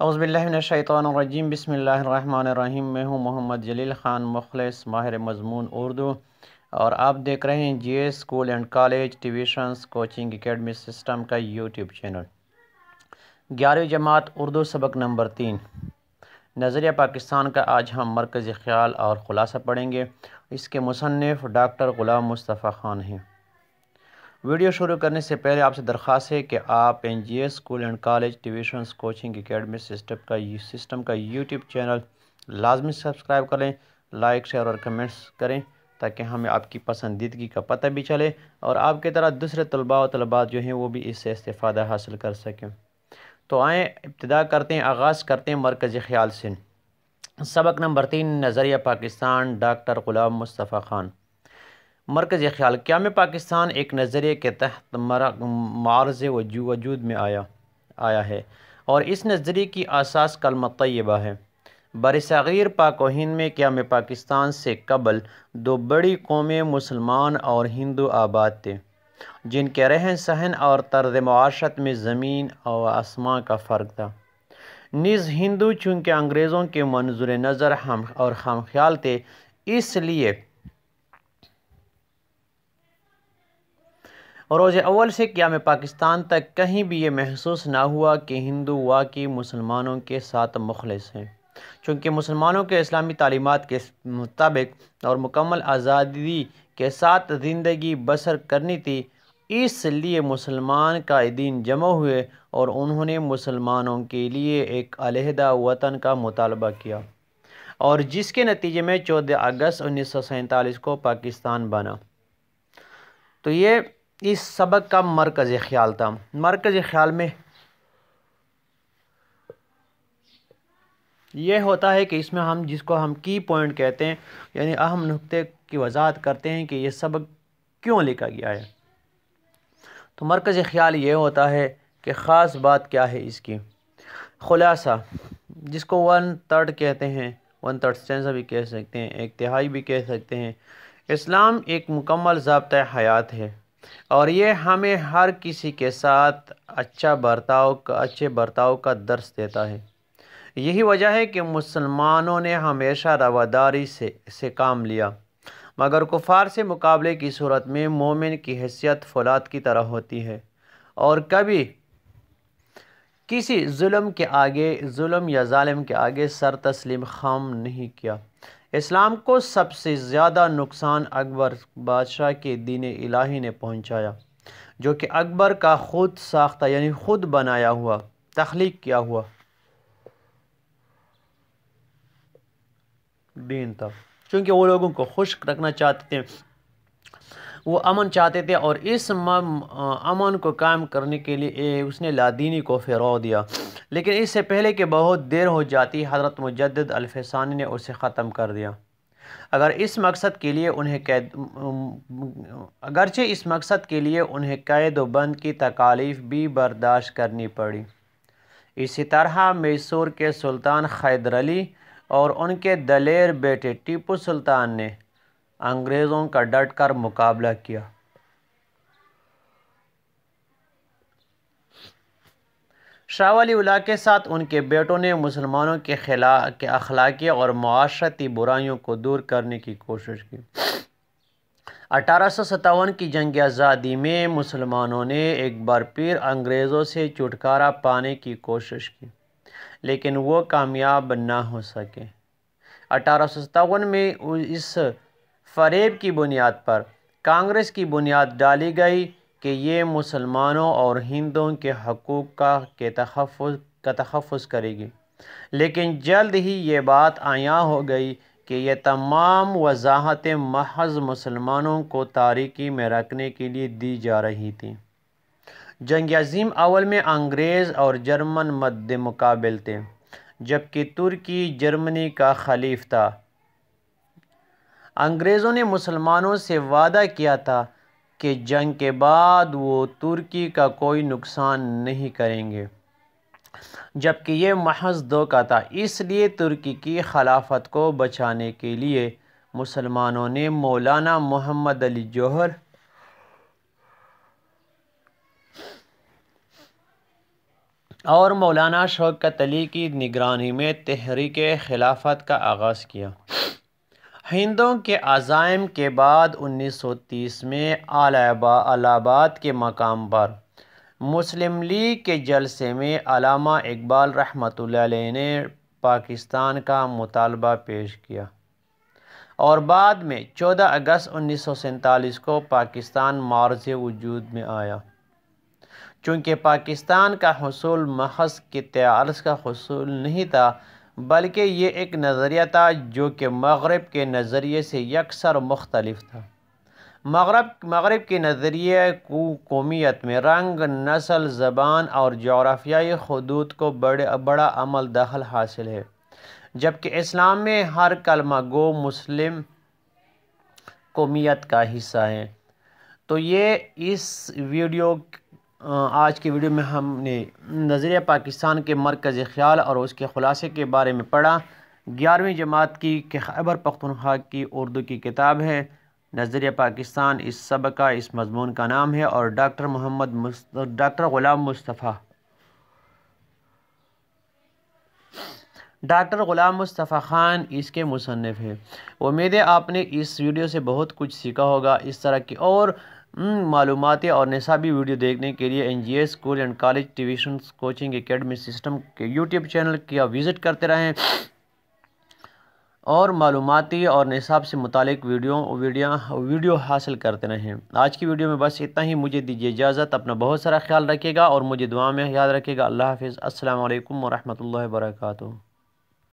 باللہ من الشیطان الرجیم بسم اللہ الرحمن الرحیم میں ہوں محمد جلیل خان مخلص ماہر مضمون اردو اور آپ دیکھ رہے ہیں G A school and college tuitions coaching academy system کا یوٹیوب چینل گیارہویں جماعت اردو سبق نمبر تین نظریہ پاکستان کا آج ہم مرکزی خیال اور خلاصہ پڑھیں گے اس کے مصنف ڈاکٹر غلام مصطفیٰ خان ہیں ویڈیو شروع کرنے سے پہلے آپ سے درخواست ہے کہ آپ N G S school and college tuitions coaching academy system کا سسٹم کا یوٹیوب چینل لازمی سبسکرائب کریں لائک شیئر اور کمنٹس کریں تاکہ ہمیں آپ کی پسندیدگی کا پتہ بھی چلے اور آپ کے طرح دوسرے طلباء و طلبات جو ہیں وہ بھی اس سے استفادہ حاصل کر سکیں تو آئیں ابتدا کرتے ہیں آغاز کرتے ہیں مرکز خیال سے سبق نمبر تین نظریہ پاکستان ڈاکٹر غلام مصطفیٰ خان مرکز خیال قیام پاکستان ایک نظریے کے تحت معارض معرض وجود میں آیا آیا ہے اور اس نظریے کی اساس کلمہ طیبہ ہے بر صغیر پاک و ہند میں قیام پاکستان سے قبل دو بڑی قوم مسلمان اور ہندو آباد تھے جن کے رہن سہن اور طرز معاشرت میں زمین اور آسمان کا فرق تھا نیز ہندو چونکہ انگریزوں کے منظر نظر ہم اور ہم خیال تھے اس لیے اور اول سے قیام پاکستان تک کہیں بھی یہ محسوس نہ ہوا کہ ہندو واقعی مسلمانوں کے ساتھ مخلص ہیں چونکہ مسلمانوں کے اسلامی تعلیمات کے مطابق اور مکمل آزادی کے ساتھ زندگی بسر کرنی تھی اس لیے مسلمان کا دین جمع ہوئے اور انہوں نے مسلمانوں کے لیے ایک علیحدہ وطن کا مطالبہ کیا اور جس کے نتیجے میں چودہ اگست انیس سو سینتالیس کو پاکستان بنا تو یہ اس سبق کا مرکز خیال تھا مرکز خیال میں یہ ہوتا ہے کہ اس میں ہم جس کو ہم کی پوائنٹ کہتے ہیں یعنی اہم نقطے کی وضاحت کرتے ہیں کہ یہ سبق کیوں لکھا گیا ہے تو مرکز خیال یہ ہوتا ہے کہ خاص بات کیا ہے اس کی خلاصہ جس کو ون ترڈ کہتے ہیں ون تھرڈ سینسا بھی کہہ سکتے ہیں ایک تہائی بھی کہہ سکتے ہیں اسلام ایک مکمل ضابطۂ حیات ہے اور یہ ہمیں ہر کسی کے ساتھ اچھا برتاؤ کا اچھے برتاؤ کا درس دیتا ہے یہی وجہ ہے کہ مسلمانوں نے ہمیشہ رواداری سے سے کام لیا مگر کفار سے مقابلے کی صورت میں مومن کی حیثیت فولاد کی طرح ہوتی ہے اور کبھی کسی ظلم کے آگے ظلم یا ظالم کے آگے سر تسلیم خام نہیں کیا اسلام کو سب سے زیادہ نقصان اکبر بادشاہ کے دین الہی نے پہنچایا جو کہ اکبر کا خود ساختہ یعنی خود بنایا ہوا تخلیق کیا ہوا دین تھا چونکہ وہ لوگوں کو خشک رکھنا چاہتے وہ امن چاہتے تھے اور اس امن کو قائم کرنے کے لیے اس نے لادینی کو فروغ دیا لیکن اس سے پہلے کہ بہت دیر ہو جاتی حضرت مجدد الفسانی نے اسے ختم کر دیا اگر اس مقصد کے لیے انہیں قید اگرچہ اس مقصد کے لیے انہیں قید و بند کی تکالیف بھی برداشت کرنی پڑی اسی طرح میسور کے سلطان خیدر علی اور ان کے دلیر بیٹے ٹیپو سلطان نے انگریزوں کا ڈٹ کر مقابلہ کیا ولی اولا کے ساتھ ان کے بیٹوں نے مسلمانوں کے اخلاقی اور معاشرتی برائیوں کو دور کرنے کی کوشش کی اٹھارہ سو ستاون کی جنگ آزادی میں مسلمانوں نے ایک بار پھر انگریزوں سے چھٹکارا پانے کی کوشش کی لیکن وہ کامیاب نہ ہو سکے اٹھارہ سو ستاون میں اس فریب کی بنیاد پر کانگریس کی بنیاد ڈالی گئی کہ یہ مسلمانوں اور ہندوں کے حقوق کا کے تحفظ کا تحفظ کرے گی لیکن جلد ہی یہ بات آیا ہو گئی کہ یہ تمام وضاحتیں محض مسلمانوں کو تاریکی میں رکھنے کے لیے دی جا رہی تھیں جنگ عظیم اول میں انگریز اور جرمن مد مقابل تھے جبکہ ترکی جرمنی کا خلیف تھا انگریزوں نے مسلمانوں سے وعدہ کیا تھا کہ جنگ کے بعد وہ ترکی کا کوئی نقصان نہیں کریں گے جبکہ یہ محض دو کا تھا اس لیے ترکی کی خلافت کو بچانے کے لیے مسلمانوں نے مولانا محمد علی جوہر اور مولانا شوکت علی کی نگرانی میں تحریک خلافت کا آغاز کیا ہندوں کے عزائم کے بعد انیس سو تیس میں الہ آباد کے مقام پر مسلم لیگ کے جلسے میں علامہ اقبال رحمۃ اللہ علیہ نے پاکستان کا مطالبہ پیش کیا اور بعد میں چودہ اگست انیس سو سینتالیس کو پاکستان معرض وجود میں آیا چونکہ پاکستان کا حصول محض کے تیارس کا حصول نہیں تھا بلکہ یہ ایک نظریہ تھا جو کہ مغرب کے نظریے سے یکسر مختلف تھا مغرب مغرب کے نظریے کو قومیت میں رنگ نسل زبان اور جغرافیائی حدود کو بڑے بڑا عمل دخل حاصل ہے جبکہ اسلام میں ہر کلمہ گو مسلم قومیت کا حصہ ہے تو یہ اس ویڈیو آج کی ویڈیو میں ہم نے نظریہ پاکستان کے مرکز خیال اور اس کے خلاصے کے بارے میں پڑھا گیارہویں جماعت کی کہ خیبر پختونخوا کی اردو کی کتاب ہے نظریہ پاکستان اس سبق کا اس مضمون کا نام ہے اور ڈاکٹر محمد ڈاکٹر غلام مصطفیٰ ڈاکٹر غلام مصطفیٰ خان اس کے مصنف ہیں ہے آپ نے اس ویڈیو سے بہت کچھ سیکھا ہوگا اس طرح کی اور معلوماتی اور نصابی ویڈیو دیکھنے کے لیے N G A school and college tuitions coaching academy system کے یوٹیوب چینل کیا وزٹ کرتے رہیں اور معلوماتی اور نصاب سے متعلق ویڈیو ویڈیو ویڈیو حاصل کرتے رہیں آج کی ویڈیو میں بس اتنا ہی مجھے دیجیے اجازت اپنا بہت سارا خیال رکھیے گا اور مجھے دعا میں یاد رکھے گا اللہ حافظ السلام علیکم ورحمۃ اللہ وبرکاتہ